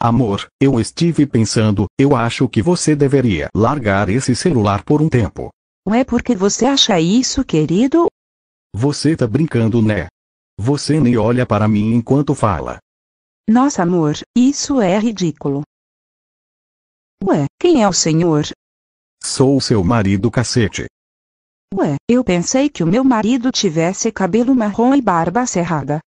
Amor, eu estive pensando, eu acho que você deveria largar esse celular por um tempo. Ué, por que você acha isso, querido? Você tá brincando, né? Você nem olha para mim enquanto fala. Nossa, amor, isso é ridículo. Ué, quem é o senhor? Sou seu marido, cacete. Ué, eu pensei que o meu marido tivesse cabelo marrom e barba cerrada.